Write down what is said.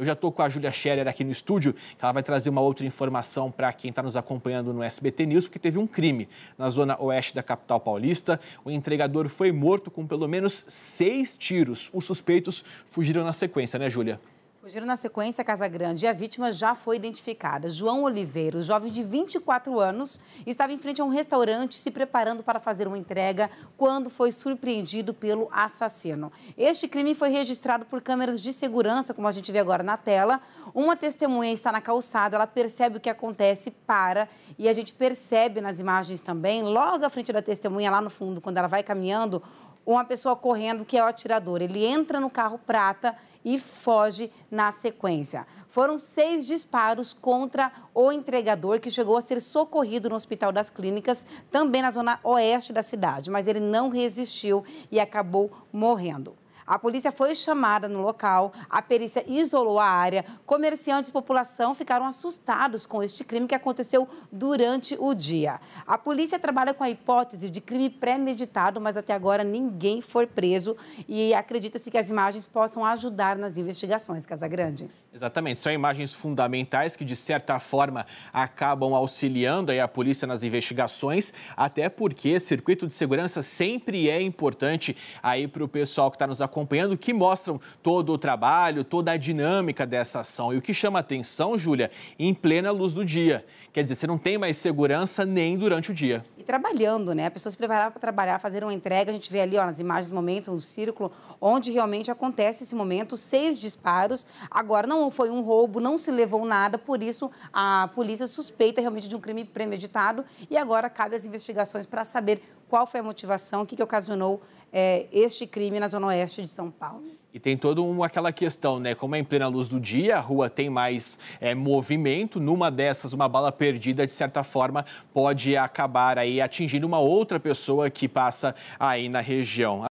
Eu já estou com a Júlia Scherer aqui no estúdio, ela vai trazer uma outra informação para quem está nos acompanhando no SBT News, porque teve um crime na zona oeste da capital paulista. O entregador foi morto com pelo menos seis tiros. Os suspeitos fugiram na sequência, né, Júlia? Fugiram na sequência a Casa Grande e a vítima já foi identificada. João Oliveira, um jovem de 24 anos, estava em frente a um restaurante se preparando para fazer uma entrega quando foi surpreendido pelo assassino. Este crime foi registrado por câmeras de segurança, como a gente vê agora na tela. Uma testemunha está na calçada, ela percebe o que acontece, para e a gente percebe nas imagens também, logo à frente da testemunha, lá no fundo, quando ela vai caminhando, uma pessoa correndo que é o atirador. Ele entra no carro prata e foge na sequência. Foram seis disparos contra o entregador, que chegou a ser socorrido no Hospital das Clínicas, também na zona oeste da cidade, mas ele não resistiu e acabou morrendo. A polícia foi chamada no local, a perícia isolou a área. Comerciantes e população ficaram assustados com este crime que aconteceu durante o dia. A polícia trabalha com a hipótese de crime premeditado, mas até agora ninguém foi preso e acredita-se que as imagens possam ajudar nas investigações, Casagrande. Exatamente, são imagens fundamentais que de certa forma acabam auxiliando a polícia nas investigações, até porque circuito de segurança sempre é importante aí para o pessoal que está nos acompanhando acompanhando, que mostram todo o trabalho, toda a dinâmica dessa ação. E o que chama atenção, Júlia, em plena luz do dia. Quer dizer, você não tem mais segurança nem durante o dia e trabalhando, né? A pessoa se preparava para trabalhar, fazer uma entrega. A gente vê ali ó, nas imagens do momento, um círculo, onde realmente acontece esse momento, seis disparos. Agora, não foi um roubo, não se levou nada, por isso a polícia suspeita realmente de um crime premeditado. E agora cabe às investigações para saber qual foi a motivação, o que, que ocasionou é, este crime na Zona Oeste de São Paulo. E tem toda aquela questão, né? Como é em plena luz do dia, a rua tem mais é, movimento. Numa dessas, uma bala perdida, de certa forma, pode acabar aí atingindo uma outra pessoa que passa aí na região.